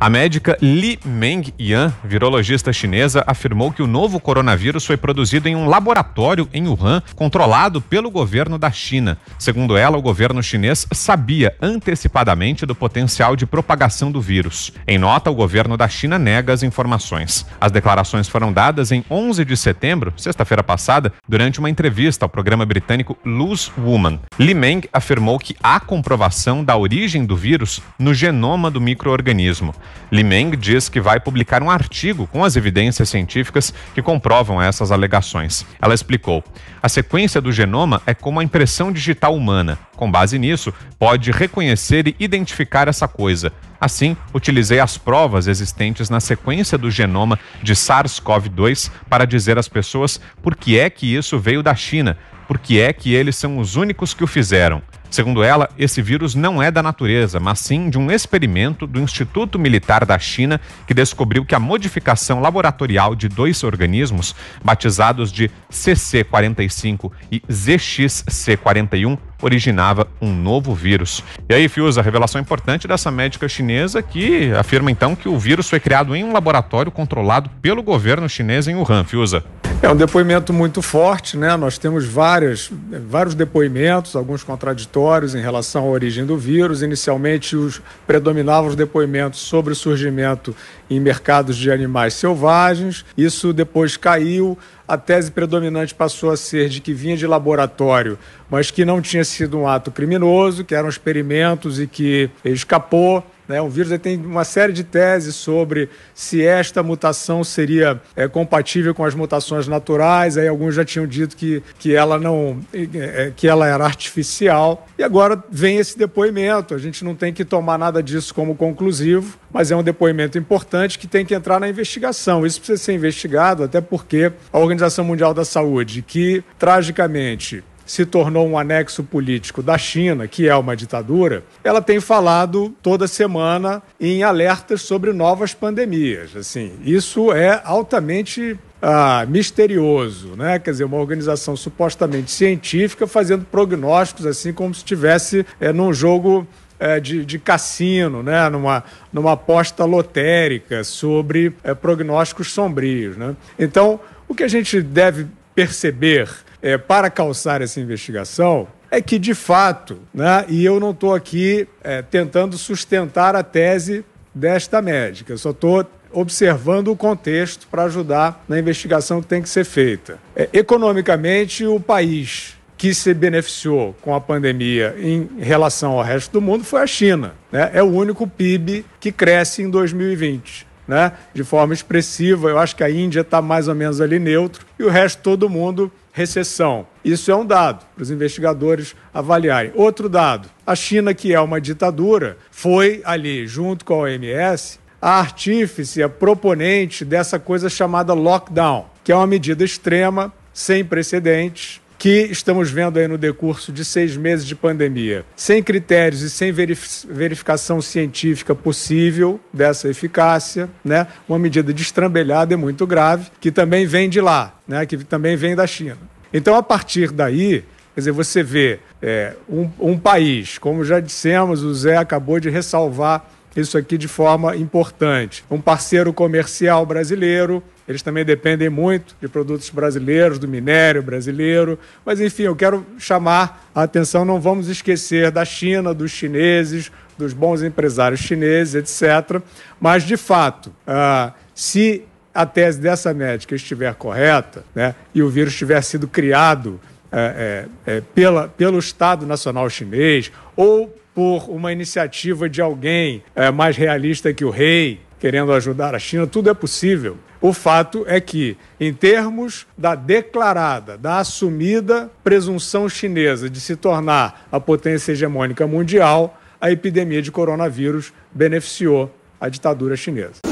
A médica Li Meng-yan, virologista chinesa, afirmou que o novo coronavírus foi produzido em um laboratório em Wuhan, controlado pelo governo da China. Segundo ela, o governo chinês sabia antecipadamente do potencial de propagação do vírus. Em nota, o governo da China nega as informações. As declarações foram dadas em 11 de setembro, sexta-feira passada, durante uma entrevista ao programa britânico Loose Woman. Li Meng afirmou que há comprovação da origem do vírus no genoma do microorganismo. Limeng diz que vai publicar um artigo com as evidências científicas que comprovam essas alegações. Ela explicou: a sequência do genoma é como a impressão digital humana. Com base nisso, pode reconhecer e identificar essa coisa. Assim, utilizei as provas existentes na sequência do genoma de SARS-CoV-2 para dizer às pessoas por que é que isso veio da China, por que é que eles são os únicos que o fizeram. Segundo ela, esse vírus não é da natureza, mas sim de um experimento do Instituto Militar da China que descobriu que a modificação laboratorial de dois organismos, batizados de CC45 e ZXC41, originava um novo vírus. E aí, Fius, a revelação importante dessa médica chinesa que afirma então que o vírus foi criado em um laboratório controlado pelo governo chinês em Wuhan, Fiusa. É um depoimento muito forte, né? Nós temos várias, vários depoimentos, alguns contraditórios contraditórios em relação à origem do vírus. Inicialmente, os, predominavam os depoimentos sobre o surgimento em mercados de animais selvagens. Isso depois caiu. A tese predominante passou a ser de que vinha de laboratório, mas que não tinha sido um ato criminoso, que eram experimentos e que escapou né? O vírus tem uma série de teses sobre se esta mutação seria é, compatível com as mutações naturais. Aí alguns já tinham dito que, que ela não é, é, que ela era artificial. E agora vem esse depoimento. A gente não tem que tomar nada disso como conclusivo, mas é um depoimento importante que tem que entrar na investigação. Isso precisa ser investigado, até porque a Organização Mundial da Saúde, que tragicamente se tornou um anexo político da China, que é uma ditadura, ela tem falado toda semana em alertas sobre novas pandemias. Assim, isso é altamente ah, misterioso, né? Quer dizer, uma organização supostamente científica fazendo prognósticos assim como se estivesse é, eh, num jogo é, de, de cassino, né? Numa, numa aposta lotérica sobre é, prognósticos sombrios, né? Então, o que a gente deve perceber é, para calçar essa investigação é que, de fato, né, e eu não estou aqui é, tentando sustentar a tese desta médica, eu só estou observando o contexto para ajudar na investigação que tem que ser feita. É, economicamente, o país que se beneficiou com a pandemia em relação ao resto do mundo foi a China. Né? É o único PIB que cresce em 2020 né, de forma expressiva. Eu acho que a Índia está mais ou menos ali neutro e o resto todo mundo recessão. Isso é um dado para os investigadores avaliarem. Outro dado: a China, que é uma ditadura, foi ali junto com a OMS a artífice, a proponente dessa coisa chamada lockdown, que é uma medida extrema, sem precedentes, que estamos vendo aí no decurso de seis meses de pandemia, sem critérios e sem verificação científica possível dessa eficácia, né? Uma medida destrambelhada e é muito grave, que também vem de lá, né? Que também vem da China. Então, a partir daí, Quer dizer, você vê é, um, um, país, como já dissemos, o Zé acabou de ressalvar isso aqui de forma importante. Um parceiro comercial brasileiro eles também dependem muito de produtos brasileiros, do minério brasileiro. Mas, enfim, eu quero chamar a atenção: não vamos esquecer da China, dos chineses, dos bons empresários chineses, etc. Mas, de fato, uh, se a tese dessa médica estiver correta né, e o vírus tiver sido criado é, é, pela, pelo Estado Nacional Chinês ou por uma iniciativa de alguém mais realista que o rei, querendo ajudar a China, tudo é possível. O fato é que, em termos da declarada, da assumida presunção chinesa de se tornar a potência hegemônica mundial, a epidemia de coronavírus beneficiou a ditadura chinesa.